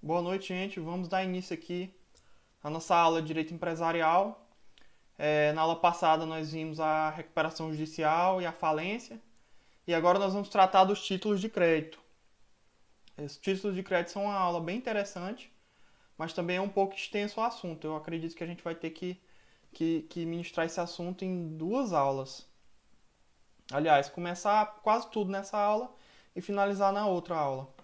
Boa noite, gente. Vamos dar início aqui à nossa aula de Direito Empresarial. É, na aula passada nós vimos a recuperação judicial e a falência. E agora nós vamos tratar dos títulos de crédito. Os títulos de crédito são uma aula bem interessante, mas também é um pouco extenso o assunto. Eu acredito que a gente vai ter que, que, que ministrar esse assunto em duas aulas. Aliás, começar quase tudo nessa aula e finalizar na outra aula.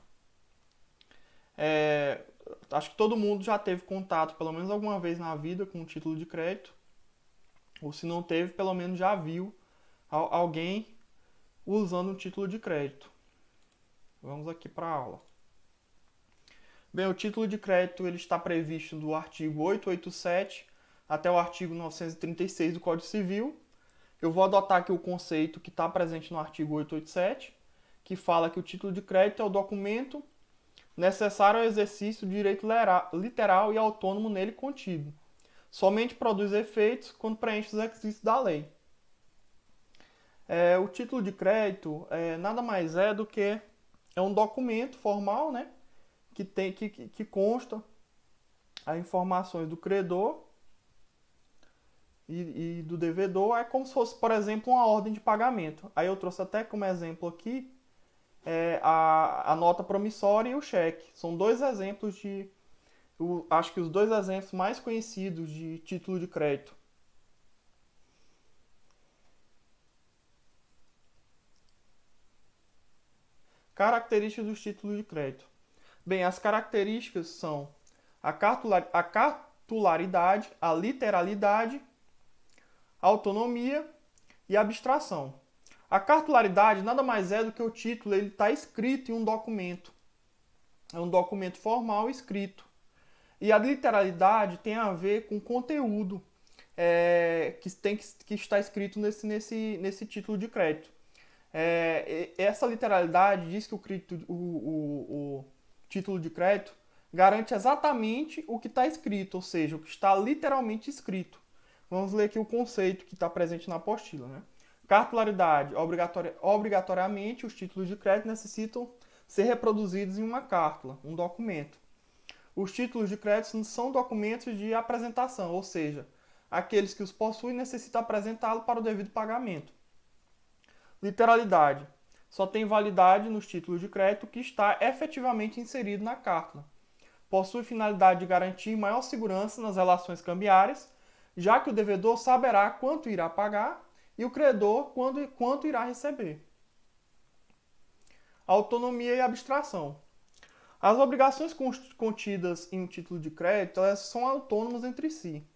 É, acho que todo mundo já teve contato, pelo menos alguma vez na vida, com um título de crédito. Ou se não teve, pelo menos já viu alguém usando um título de crédito. Vamos aqui para a aula. Bem, o título de crédito ele está previsto do artigo 887 até o artigo 936 do Código Civil. Eu vou adotar aqui o conceito que está presente no artigo 887, que fala que o título de crédito é o documento necessário ao exercício do direito literal e autônomo nele contido. Somente produz efeitos quando preenche os requisitos da lei. É, o título de crédito é, nada mais é do que é um documento formal, né, que tem que, que consta as informações do credor e, e do devedor. É como se fosse, por exemplo, uma ordem de pagamento. Aí eu trouxe até como exemplo aqui é, a, a nota promissória e o cheque. São dois exemplos de. O, acho que os dois exemplos mais conhecidos de título de crédito. Características dos títulos de crédito. Bem, as características são a, cartular, a cartularidade, a literalidade, a autonomia e a abstração. A cartularidade nada mais é do que o título, ele está escrito em um documento. É um documento formal escrito. E a literalidade tem a ver com o conteúdo é, que, tem que, que está escrito nesse, nesse, nesse título de crédito. É, essa literalidade diz que o, crédito, o, o, o título de crédito garante exatamente o que está escrito, ou seja, o que está literalmente escrito. Vamos ler aqui o conceito que está presente na apostila. Né? Cartularidade. Obrigatori obrigatoriamente, os títulos de crédito necessitam ser reproduzidos em uma cártula, um documento. Os títulos de crédito são documentos de apresentação, ou seja, aqueles que os possuem necessitam apresentá-lo para o devido pagamento. Literalidade. Só tem validade nos títulos de crédito que está efetivamente inserido na cártula. Possui finalidade de garantir maior segurança nas relações cambiárias, já que o devedor saberá quanto irá pagar e o credor quando, quanto irá receber. Autonomia e abstração. As obrigações contidas em um título de crédito elas são autônomas entre si.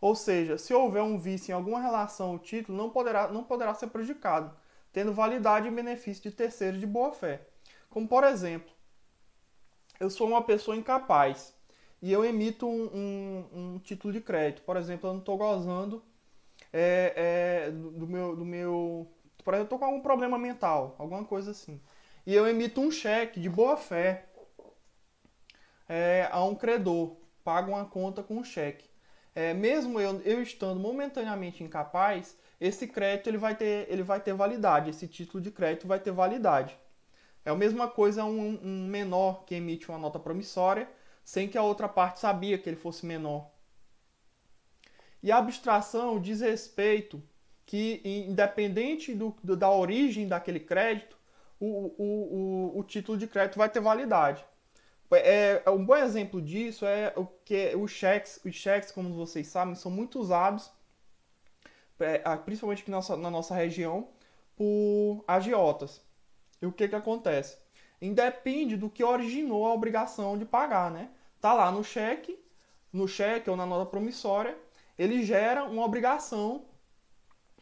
Ou seja, se houver um vício em alguma relação, ao título não poderá, não poderá ser prejudicado, tendo validade e benefício de terceiros de boa-fé. Como, por exemplo, eu sou uma pessoa incapaz e eu emito um, um, um título de crédito. Por exemplo, eu não estou gozando é, é, do meu. Do meu por exemplo, eu tô com algum problema mental, alguma coisa assim. E eu emito um cheque de boa fé é, a um credor, pago uma conta com um cheque. É, mesmo eu, eu estando momentaneamente incapaz, esse crédito ele vai, ter, ele vai ter validade, esse título de crédito vai ter validade. É a mesma coisa um, um menor que emite uma nota promissória sem que a outra parte sabia que ele fosse menor. E a abstração diz respeito que, independente do, do, da origem daquele crédito, o, o, o, o, título de crédito vai ter validade. É, é, é, um bom exemplo disso é o que é os cheques, os cheques, como vocês sabem, são muito usados, principalmente aqui na nossa, na nossa região, por agiotas. E o que, que acontece? Independe do que originou a obrigação de pagar, né? Tá lá no cheque, no cheque ou na nota promissória, ele gera uma obrigação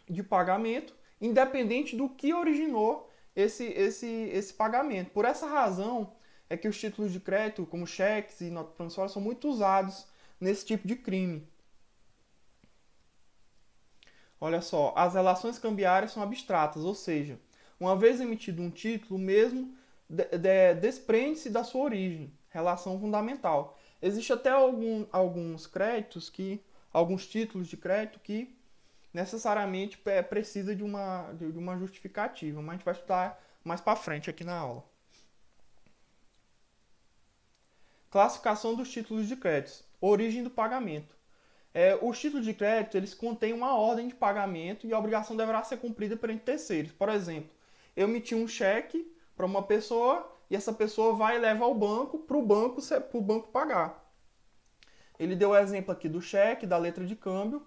de pagamento, independente do que originou esse, esse, esse pagamento. Por essa razão é que os títulos de crédito, como cheques e notas promissórias são muito usados nesse tipo de crime. Olha só, as relações cambiárias são abstratas, ou seja, uma vez emitido um título, mesmo de, de, desprende-se da sua origem, relação fundamental. Existe até algum, alguns créditos que alguns títulos de crédito que necessariamente é, precisa de uma, de uma justificativa, mas a gente vai estudar mais para frente aqui na aula. Classificação dos títulos de crédito. Origem do pagamento. É, os títulos de crédito eles contêm uma ordem de pagamento e a obrigação deverá ser cumprida por terceiros. Por exemplo, eu emiti um cheque para uma pessoa e essa pessoa vai e leva ao banco para o banco, banco pagar. Ele deu o exemplo aqui do cheque, da letra de câmbio.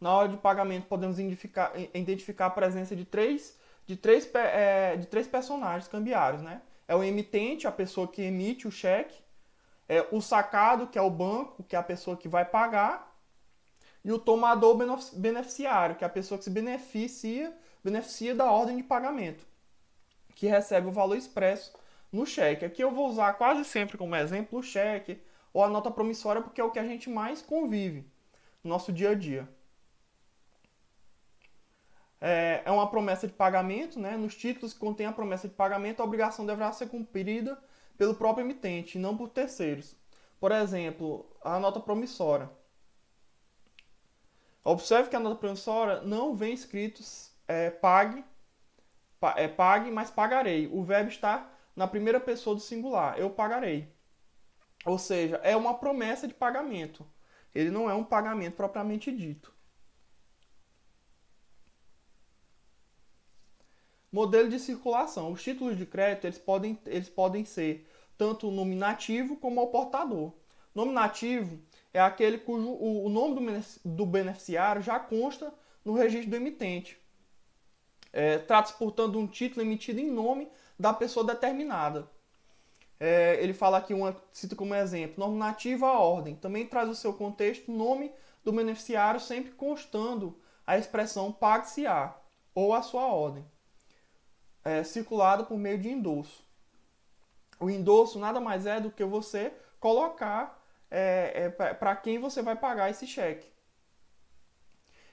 Na hora de pagamento, podemos identificar, identificar a presença de três, de, três, é, de três personagens cambiários. Né? É o emitente, a pessoa que emite o cheque, é o sacado, que é o banco, que é a pessoa que vai pagar, e o tomador beneficiário, que é a pessoa que se beneficia, beneficia da ordem de pagamento, que recebe o valor expresso no cheque. Aqui eu vou usar quase sempre como exemplo o cheque, ou a nota promissória porque é o que a gente mais convive no nosso dia a dia. É, é uma promessa de pagamento, né? Nos títulos que contém a promessa de pagamento, a obrigação deverá ser cumprida pelo próprio emitente, não por terceiros. Por exemplo, a nota promissória. Observe que a nota promissória não vem escrito é, pague, pa, é, pague, mas pagarei. O verbo está na primeira pessoa do singular. Eu pagarei. Ou seja, é uma promessa de pagamento. Ele não é um pagamento propriamente dito. Modelo de circulação. Os títulos de crédito eles podem, eles podem ser tanto nominativo como ao portador. Nominativo é aquele cujo o, o nome do, do beneficiário já consta no registro do emitente. É, Trata-se, portanto, de um título emitido em nome da pessoa determinada. É, ele fala aqui, uma, cito como exemplo, normativa a ordem. Também traz o seu contexto, nome do beneficiário, sempre constando a expressão pague-se-á ou a sua ordem, é, circulada por meio de endosso. O endosso nada mais é do que você colocar é, é para quem você vai pagar esse cheque.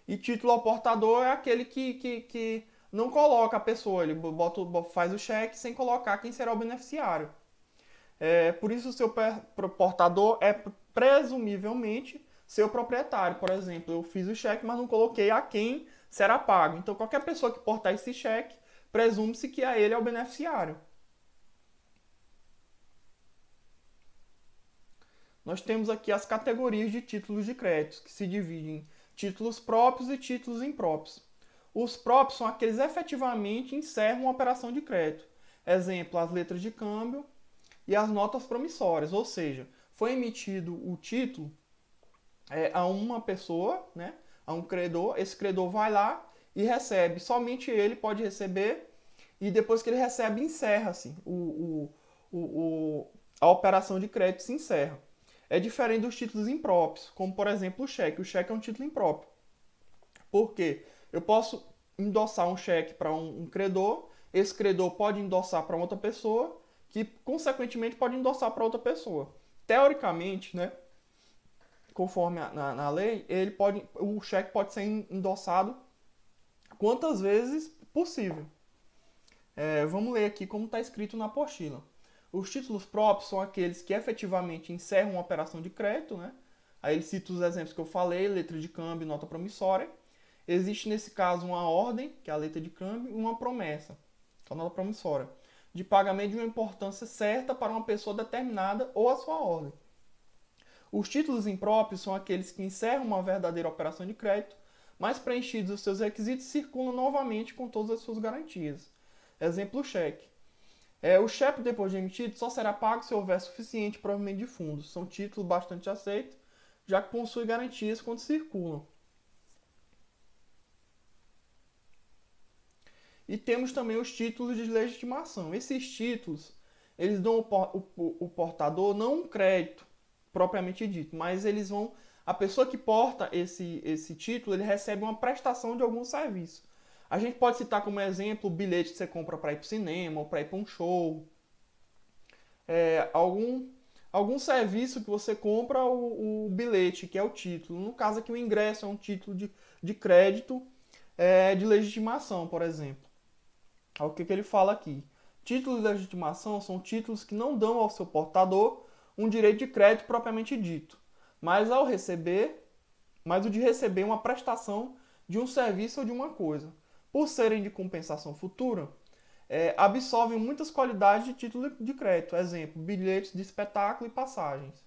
E título ao portador é aquele que, que, que não coloca a pessoa, ele bota, faz o cheque sem colocar quem será o beneficiário. É, por isso, o seu portador é presumivelmente seu proprietário. Por exemplo, eu fiz o cheque, mas não coloquei a quem será pago. Então, qualquer pessoa que portar esse cheque, presume-se que a ele é o beneficiário. Nós temos aqui as categorias de títulos de crédito, que se dividem em títulos próprios e títulos impróprios. Os próprios são aqueles que efetivamente encerram uma operação de crédito. Exemplo, as letras de câmbio, e as notas promissórias, ou seja, foi emitido o título é, a uma pessoa, né, a um credor, esse credor vai lá e recebe, somente ele pode receber, e depois que ele recebe, encerra-se, o, o, o, a operação de crédito se encerra. É diferente dos títulos impróprios, como por exemplo o cheque. O cheque é um título impróprio. Por quê? Eu posso endossar um cheque para um, um credor, esse credor pode endossar para outra pessoa, que consequentemente pode endossar para outra pessoa. Teoricamente, né, conforme a, na, na lei, ele pode, o cheque pode ser endossado quantas vezes possível. É, vamos ler aqui como está escrito na apostila. Os títulos próprios são aqueles que efetivamente encerram uma operação de crédito, né? Aí ele cita os exemplos que eu falei, letra de câmbio, nota promissória. Existe nesse caso uma ordem, que é a letra de câmbio, e uma promessa, que é a nota promissória de pagamento de uma importância certa para uma pessoa determinada ou a sua ordem. Os títulos impróprios são aqueles que encerram uma verdadeira operação de crédito, mas preenchidos os seus requisitos circulam novamente com todas as suas garantias. Exemplo, o cheque. É, o cheque depois de emitido só será pago se houver suficiente provimento de fundos. São títulos bastante aceitos, já que possuem garantias quando circulam. E temos também os títulos de legitimação. Esses títulos, eles dão o portador não um crédito propriamente dito, mas eles vão a pessoa que porta esse, esse título, ele recebe uma prestação de algum serviço. A gente pode citar como exemplo o bilhete que você compra para ir para cinema ou para ir para um show. É, algum, algum serviço que você compra o, o, bilhete, que é o título. No caso aqui, o ingresso é um título de, de crédito é, de legitimação, por exemplo. É o que, que ele fala aqui. Títulos de legitimação são títulos que não dão ao seu portador um direito de crédito propriamente dito, mas ao receber, mas o de receber uma prestação de um serviço ou de uma coisa. Por serem de compensação futura, é, absorvem muitas qualidades de título de crédito, exemplo, bilhetes de espetáculo e passagens.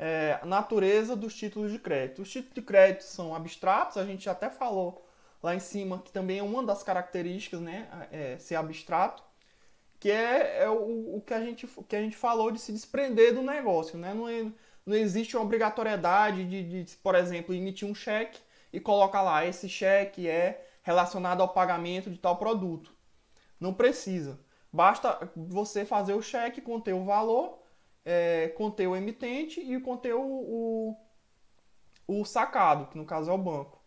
é, natureza dos títulos de crédito. Os títulos de crédito são abstratos, a gente até falou lá em cima que também é uma das características, né, é, ser abstrato, que é, é o, o, que a gente que a gente falou de se desprender do negócio, né? Não, é, não existe uma obrigatoriedade de, de, por exemplo, emitir um cheque e colocar lá esse cheque é relacionado ao pagamento de tal produto. Não precisa. Basta você fazer o cheque, conter o valor é, conter o emitente e conter o, o, o, sacado, que no caso é o banco.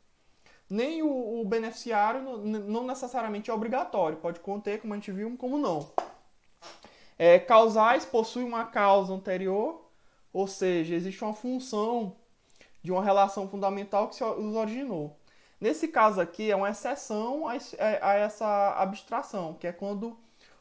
Nem o, o beneficiário não, necessariamente é obrigatório, pode conter, como a gente viu, como não. É, causais possuem uma causa anterior, ou seja, existe uma função de uma relação fundamental que se os originou. Nesse caso aqui é uma exceção a, a essa abstração, que é quando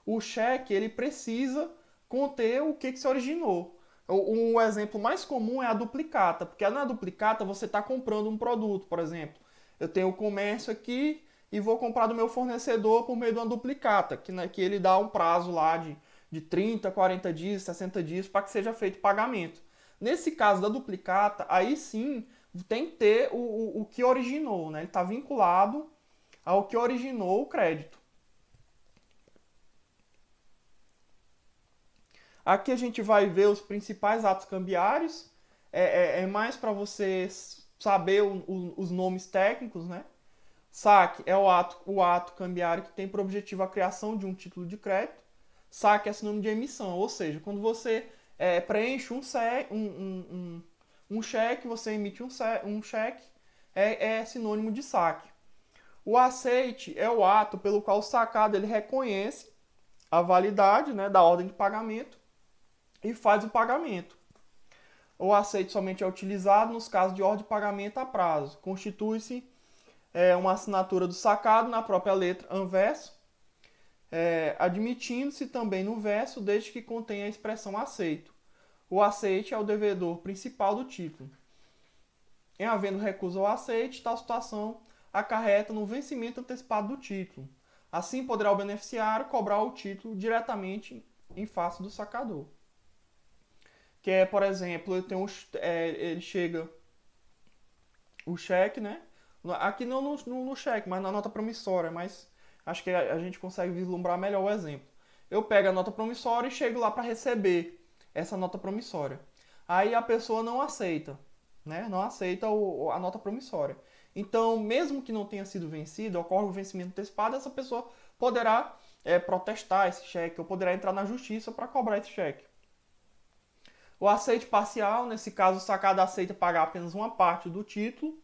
o cheque ele precisa conter o que, que se originou. Um exemplo mais comum é a duplicata, porque na duplicata você está comprando um produto, por exemplo. Eu tenho o comércio aqui e vou comprar do meu fornecedor por meio de uma duplicata, que, né, que ele dá um prazo lá de, de 30, 40 dias, 60 dias para que seja feito o pagamento. Nesse caso da duplicata, aí sim tem que ter o, o, o que originou, né? ele está vinculado ao que originou o crédito. Aqui a gente vai ver os principais atos cambiários. É, é, é mais para você saber o, o, os nomes técnicos, né? Saque é o ato, o ato cambiário que tem por objetivo a criação de um título de crédito. Saque é sinônimo de emissão, ou seja, quando você é, preenche um, ce, um, um, um, um, cheque, você emite um, ce, um cheque, é, é sinônimo de saque. O aceite é o ato pelo qual o sacado ele reconhece a validade né, da ordem de pagamento e faz o pagamento. O aceite somente é utilizado nos casos de ordem de pagamento a prazo. Constitui-se é, uma assinatura do sacado na própria letra anverso, é, admitindo-se também no verso, desde que contenha a expressão aceito. O aceite é o devedor principal do título. Em havendo recusa ao aceite, tal situação acarreta no vencimento antecipado do título. Assim, poderá o beneficiário cobrar o título diretamente em face do sacador. Que é, por exemplo, ele, tem um, é, ele chega o cheque, né? Aqui não no, no, no cheque, mas na nota promissória, mas acho que a, a, gente consegue vislumbrar melhor o exemplo. Eu pego a nota promissória e chego lá para receber essa nota promissória. Aí a pessoa não aceita, né? Não aceita o, a nota promissória. Então, mesmo que não tenha sido vencido ocorre o vencimento antecipado, essa pessoa poderá é, protestar esse cheque ou poderá entrar na justiça para cobrar esse cheque. O aceite parcial, nesse caso, o sacado aceita pagar apenas uma parte do título.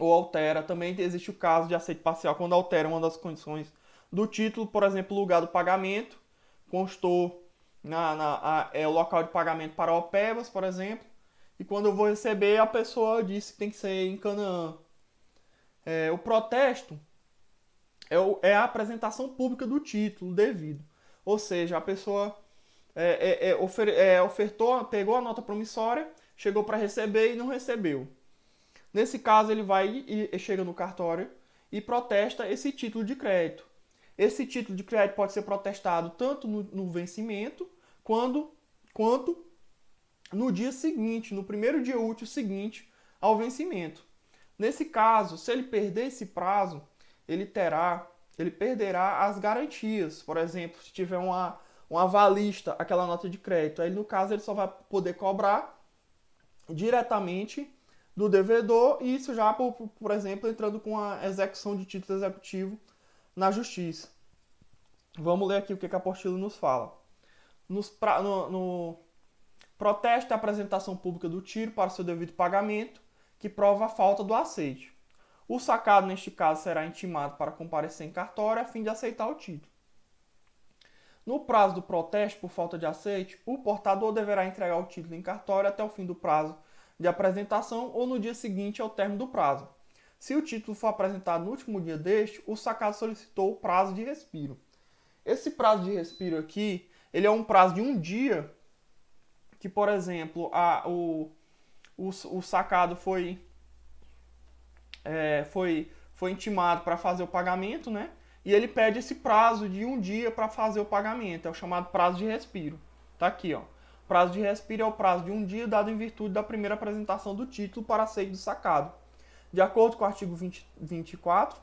Ou altera, também existe o caso de aceite parcial quando altera uma das condições do título, por exemplo, o lugar do pagamento, constou na, na a, é o local de pagamento para OPEVAS, por exemplo, e quando eu vou receber, a pessoa disse que tem que ser em Canaã. É, o protesto é, o, é a apresentação pública do título devido. Ou seja, a pessoa é, é, é ofer, é, ofertou, pegou a nota promissória, chegou para receber e não recebeu. Nesse caso, ele vai e, e chega no cartório e protesta esse título de crédito. Esse título de crédito pode ser protestado tanto no, no vencimento quando, quanto no dia seguinte, no primeiro dia útil seguinte ao vencimento. Nesse caso, se ele perder esse prazo, ele terá, ele perderá as garantias. Por exemplo, se tiver uma, uma avalista, aquela nota de crédito, aí no caso ele só vai poder cobrar diretamente do devedor, e isso já, por, por exemplo, entrando com a execução de título executivo na justiça. Vamos ler aqui o que, que a apostila nos fala. Nos pra, no, no protesto da apresentação pública do tiro para seu devido pagamento, que prova a falta do aceite. O sacado, neste caso, será intimado para comparecer em cartório a fim de aceitar o título. No prazo do protesto por falta de aceite, o portador deverá entregar o título em cartório até o fim do prazo de apresentação ou no dia seguinte ao término do prazo. Se o título for apresentado no último dia deste, o sacado solicitou o prazo de respiro. Esse prazo de respiro aqui, ele é um prazo de um dia que, por exemplo, a, o, o, o sacado foi é, foi, foi intimado para fazer o pagamento, né? E ele pede esse prazo de um dia para fazer o pagamento, é o chamado prazo de respiro. Tá aqui, ó. Prazo de respiro é o prazo de um dia dado em virtude da primeira apresentação do título para ser do sacado. De acordo com o artigo 20, 24,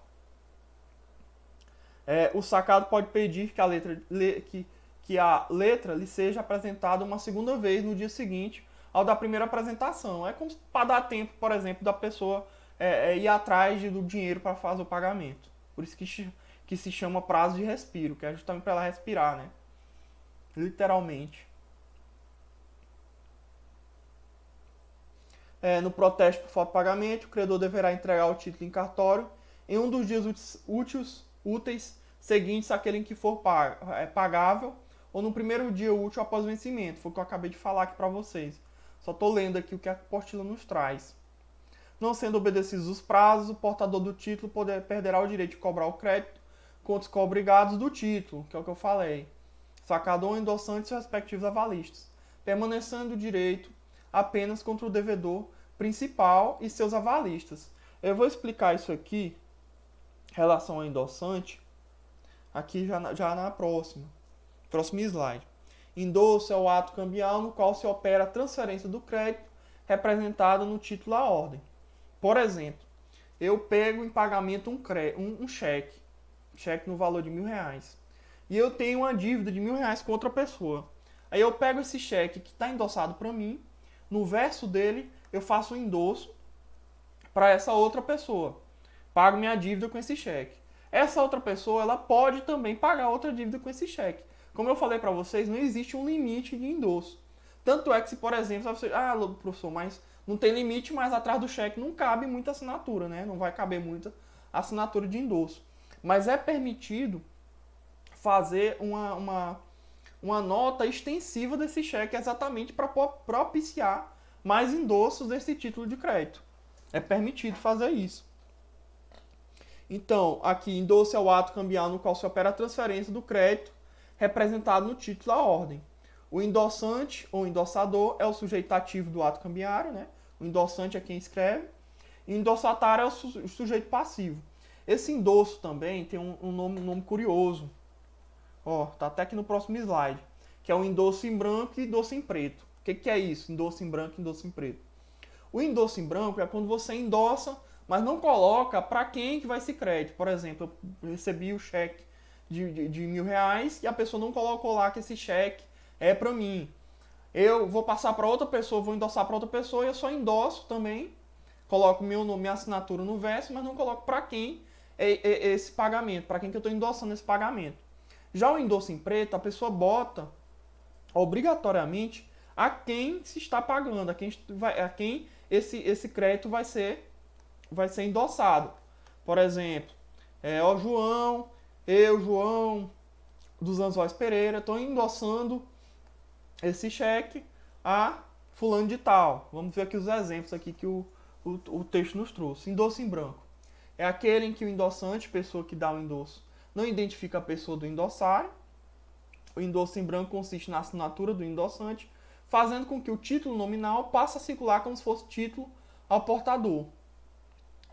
é, o sacado pode pedir que a letra le, que, que a letra lhe seja apresentada uma segunda vez no dia seguinte ao da primeira apresentação. É como para dar tempo, por exemplo, da pessoa é, é ir atrás do dinheiro para fazer o pagamento. Por isso que, que se chama prazo de respiro, que é justamente para ela respirar, né? Literalmente. É, no protesto por falta de pagamento, o credor deverá entregar o título em cartório em um dos dias úteis, úteis seguintes àquele em que for é, pagável ou no primeiro dia útil após o vencimento. Foi o que eu acabei de falar aqui para vocês. Só estou lendo aqui o que a apostila nos traz. Não sendo obedecidos os prazos, o portador do título poder, perderá o direito de cobrar o crédito com os cobrigados do título, que é o que eu falei, sacador, endossante e respectivos avalistas, permanecendo o direito apenas contra o devedor principal e seus avalistas. Eu vou explicar isso aqui, relação ao endossante, aqui já na, já na próxima, próximo slide. Endosso é o ato cambial no qual se opera a transferência do crédito representado no título à ordem. Por exemplo, eu pego em pagamento um, cre... um, um cheque, cheque no valor de mil reais, e eu tenho uma dívida de mil reais com outra pessoa. Aí eu pego esse cheque que está endossado para mim, no verso dele eu faço um endosso para essa outra pessoa, pago minha dívida com esse cheque. Essa outra pessoa ela pode também pagar outra dívida com esse cheque. Como eu falei para vocês, não existe um limite de endosso. Tanto é que se, por exemplo, você, ah, professor, mas não tem limite, mas atrás do cheque não cabe muita assinatura, né? Não vai caber muita assinatura de endosso. Mas é permitido fazer uma, uma, uma nota extensiva desse cheque exatamente para propiciar mais endossos desse título de crédito. É permitido fazer isso. Então, aqui, endosso é o ato cambial no qual se opera a transferência do crédito representado no título à ordem. O endossante ou endossador é o sujeito ativo do ato cambiário, né? O endossante é quem escreve. E o endossatário é o sujeito passivo. Esse endosso também tem um, um, nome, um nome curioso. Ó, tá até aqui no próximo slide. Que é o endosso em branco e endosso em preto. O que, que é isso? Endosso em branco e endosso em preto. O endosso em branco é quando você endossa, mas não coloca para quem que vai esse crédito. Por exemplo, eu recebi o cheque de, de, de mil reais e a pessoa não colocou lá que esse cheque é para mim. Eu vou passar para outra pessoa, vou endossar para outra pessoa e eu só endosso também. Coloco meu nome, minha assinatura no verso, mas não coloco para quem é, é, é, esse pagamento, para quem que eu estou endossando esse pagamento. Já o endosso em preto, a pessoa bota obrigatoriamente a quem se está pagando, a quem, vai, a quem esse, esse crédito vai ser, vai ser endossado. Por exemplo, é, o João, eu, João, dos Anzóis Pereira, estou endossando esse cheque a fulano de tal. Vamos ver aqui os exemplos aqui que o, o, o texto nos trouxe. Endosso em branco. É aquele em que o endossante, pessoa que dá o endosso, não identifica a pessoa do endossário. O endosso em branco consiste na assinatura do endossante, fazendo com que o título nominal passe a circular como se fosse título ao portador.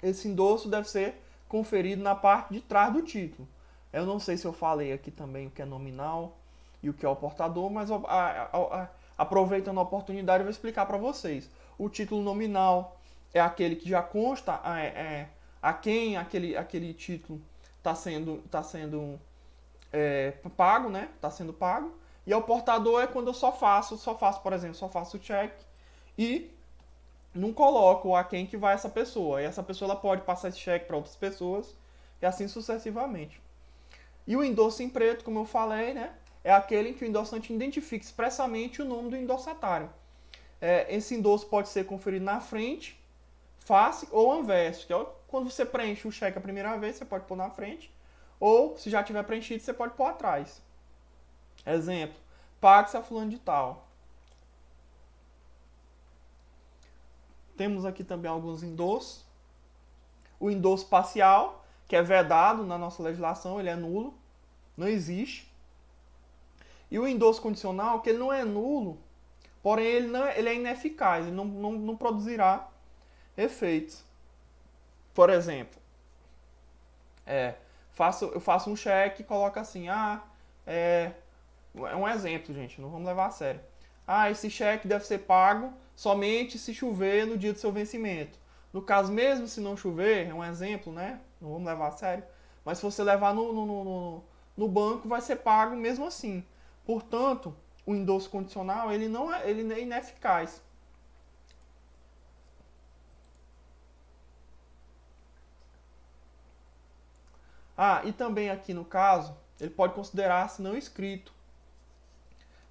Esse endosso deve ser conferido na parte de trás do título. Eu não sei se eu falei aqui também o que é nominal, e o que é o portador, mas a, a, a, aproveitando a oportunidade eu vou explicar para vocês. O título nominal é aquele que já consta a é, é, quem aquele, aquele título está sendo, tá sendo é, pago, né? Está sendo pago. E o portador é quando eu só faço, só faço, por exemplo, só faço o check e não coloco a quem que vai essa pessoa. E essa pessoa ela pode passar esse cheque para outras pessoas e assim sucessivamente. E o endosso em preto, como eu falei, né? é aquele em que o endossante identifica expressamente o nome do endossatário. É, esse endosso pode ser conferido na frente, face ou anverso, que é quando você preenche o cheque a primeira vez, você pode pôr na frente, ou se já tiver preenchido, você pode pôr atrás. Exemplo, pax a fulano de tal. Temos aqui também alguns endossos. O endosso parcial, que é vedado na nossa legislação, ele é nulo, não existe. E o endosso condicional, que ele não é nulo, porém ele, não é, ele é ineficaz, ele não, não, não produzirá efeitos. Por exemplo, é, faço, eu faço um cheque e coloco assim, ah, é, é um exemplo, gente, não vamos levar a sério. Ah, esse cheque deve ser pago somente se chover no dia do seu vencimento. No caso, mesmo se não chover, é um exemplo, né? Não vamos levar a sério. Mas se você levar no, no, no, no, no banco, vai ser pago mesmo assim. Portanto, o endosso condicional ele não é, ele é ineficaz. Ah, e também aqui no caso, ele pode considerar-se não escrito.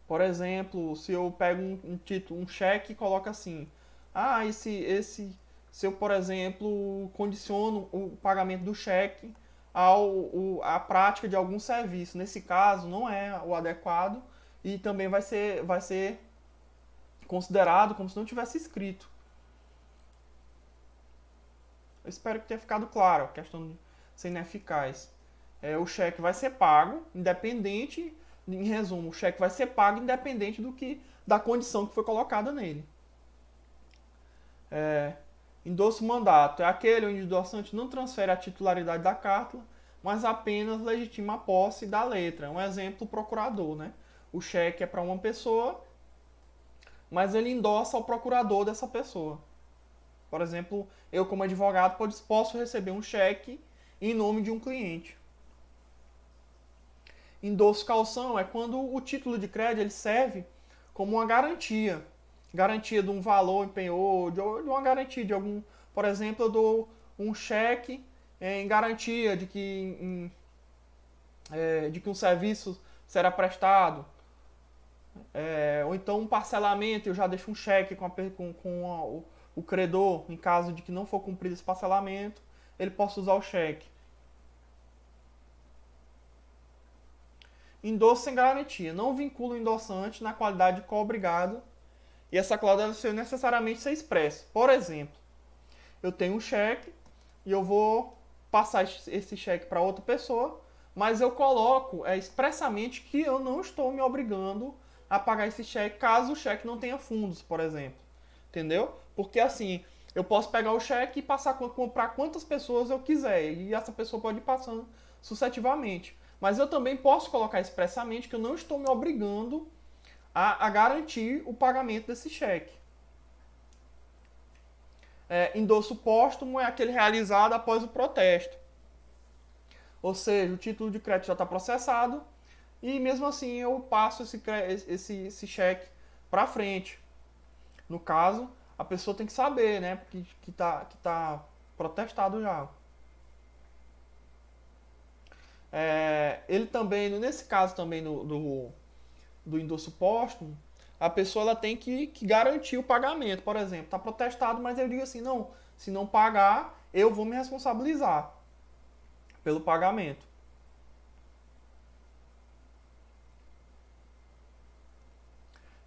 Por exemplo, se eu pego um, um título, um cheque e coloco assim: "Ah, esse esse se eu, por exemplo, condiciono o pagamento do cheque ao, o, prática de algum serviço. Nesse caso, não é o adequado e também vai ser, vai ser considerado como se não tivesse escrito. Eu espero que tenha ficado claro a questão de ser ineficaz. É, o cheque vai ser pago, independente, em resumo, o cheque vai ser pago independente do que da condição que foi colocada nele. É, Endosso mandato é aquele onde o doçante não transfere a titularidade da carta, mas apenas legitima a posse da letra. Um exemplo, o procurador, né? O cheque é para uma pessoa, mas ele endossa ao procurador dessa pessoa. Por exemplo, eu como advogado posso receber um cheque em nome de um cliente. Endosso calção é quando o título de crédito ele serve como uma garantia garantia de um valor empenhou, de uma garantia de algum. Por exemplo, eu dou um cheque eh, em garantia de que, em, é, de que um serviço será prestado. É, ou então um parcelamento, eu já deixo um cheque com, a, com, com a, o, o, credor, em caso de que não for cumprido esse parcelamento, ele possa usar o cheque. Endosso sem garantia. Não vinculo o endossante na qualidade de co-obrigado e essa cláusula deve ser necessariamente ser expressa. Por exemplo, eu tenho um cheque e eu vou passar esse cheque para outra pessoa, mas eu coloco é, expressamente que eu não estou me obrigando a pagar esse cheque caso o cheque não tenha fundos, por exemplo. Entendeu? Porque assim, eu posso pegar o cheque e passar comprar quantas pessoas eu quiser, e essa pessoa pode ir passando sucessivamente. Mas eu também posso colocar expressamente que eu não estou me obrigando a, a garantir o pagamento desse cheque. É, endosso póstumo é aquele realizado após o protesto. Ou seja, o título de crédito já está processado e mesmo assim eu passo esse, esse, esse cheque para frente. No caso, a pessoa tem que saber né, que, que, tá, que tá protestado já. É, ele também, nesse caso também no, do, do endosso póstumo, a pessoa ela tem que, que garantir o pagamento, por exemplo. Está protestado, mas eu digo assim, não, se não pagar, eu vou me responsabilizar pelo pagamento.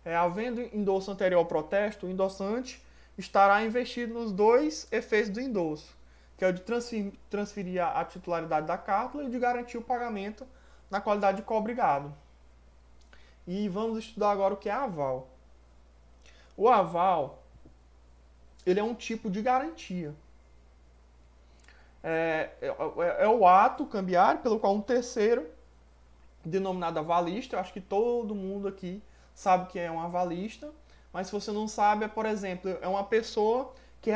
É, havendo endosso anterior ao protesto, o endossante estará investido nos dois efeitos do endosso, que é o de transferir, transferir a titularidade da cártula e de garantir o pagamento na qualidade de cobrigado. E vamos estudar agora o que é aval. O aval, ele é um tipo de garantia. É, é, é, é o ato cambiário pelo qual um terceiro, denominado avalista, eu acho que todo mundo aqui sabe que é um avalista, mas se você não sabe, é, por exemplo, é uma pessoa que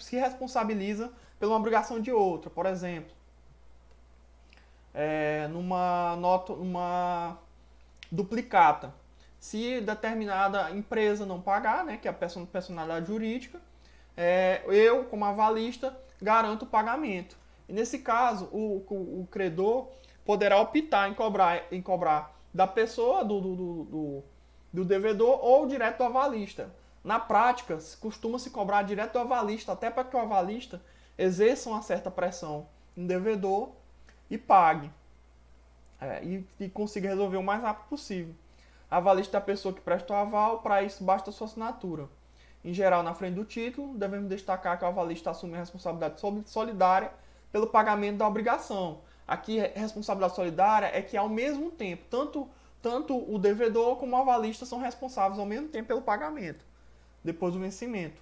se responsabiliza pela obrigação de outra, por exemplo. É, numa nota, numa duplicata. Se determinada empresa não pagar, né, que é a personalidade jurídica, é, eu, como avalista, garanto o pagamento. E nesse caso, o, o, o, credor poderá optar em cobrar, em cobrar da pessoa, do, do, do, do devedor ou direto do avalista. Na prática, costuma-se cobrar direto do avalista, até para que o avalista exerça uma certa pressão no devedor e pague. É, e, e consiga resolver o mais rápido possível. Avalista é a pessoa que presta o aval, para isso basta sua assinatura. Em geral, na frente do título, devemos destacar que o avalista assume a responsabilidade solidária pelo pagamento da obrigação. Aqui, responsabilidade solidária é que, ao mesmo tempo, tanto, tanto o devedor como o avalista são responsáveis ao mesmo tempo pelo pagamento, depois do vencimento.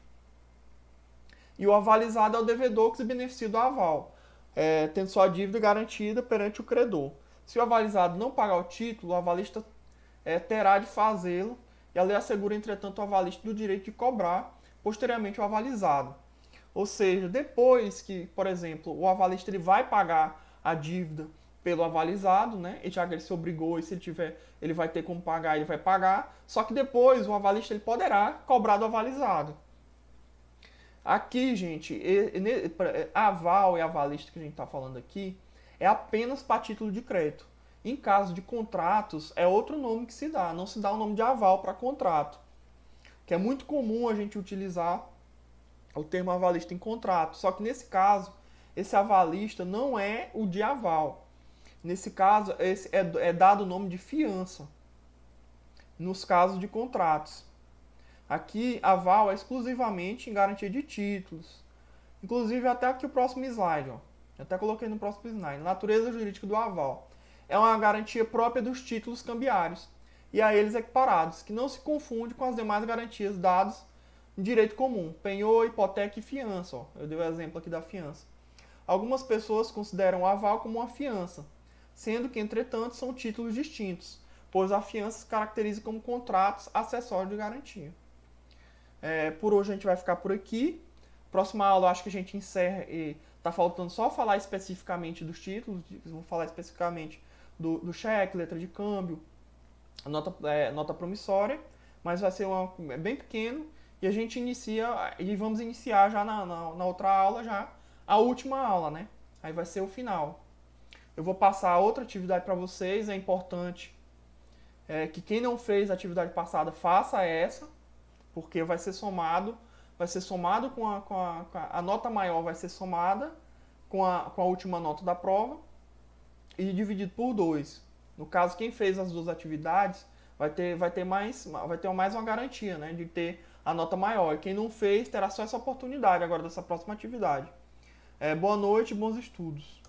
E o avalizado é o devedor que se beneficia do aval, é, tendo sua dívida garantida perante o credor. Se o avalizado não pagar o título, o avalista é, terá de fazê-lo e a lei assegura, entretanto, o avalista do direito de cobrar posteriormente o avalizado. Ou seja, depois que, por exemplo, o avalista ele vai pagar a dívida pelo avalizado, né? E já que ele se obrigou e se ele tiver, ele vai ter como pagar, ele vai pagar. Só que depois o avalista ele poderá cobrar do avalizado. Aqui, gente, é, aval e avalista que a gente está falando aqui, é apenas para título de crédito. Em caso de contratos, é outro nome que se dá, não se dá o nome de aval para contrato, que é muito comum a gente utilizar o termo avalista em contrato, só que nesse caso, esse avalista não é o de aval. Nesse caso, esse é, é dado o nome de fiança, nos casos de contratos. Aqui, aval é exclusivamente em garantia de títulos. Inclusive, até aqui o próximo slide, ó. Eu até coloquei no próximo slide. Natureza jurídica do aval. É uma garantia própria dos títulos cambiários e a eles equiparados, que não se confunde com as demais garantias dadas em direito comum, penhor, hipoteca e fiança. Ó. Eu dei o exemplo aqui da fiança. Algumas pessoas consideram o aval como uma fiança, sendo que, entretanto, são títulos distintos, pois a fiança se caracteriza como contratos acessórios de garantia. É, por hoje a gente vai ficar por aqui. Próxima aula acho que a gente encerra e Tá faltando só falar especificamente dos títulos, vamos falar especificamente do, do cheque, letra de câmbio, nota, é, nota promissória, mas vai ser uma, é bem pequeno e a gente inicia e vamos iniciar já na, na, na, outra aula já a última aula, né? Aí vai ser o final. Eu vou passar outra atividade para vocês, é importante é, que quem não fez a atividade passada faça essa, porque vai ser somado vai ser somado com a, com a, com a, a nota maior vai ser somada com a, com a última nota da prova e dividido por dois No caso, quem fez as duas atividades vai ter, vai ter, mais, vai ter mais uma garantia né, de ter a nota maior. E quem não fez terá só essa oportunidade agora dessa próxima atividade. É, boa noite, bons estudos.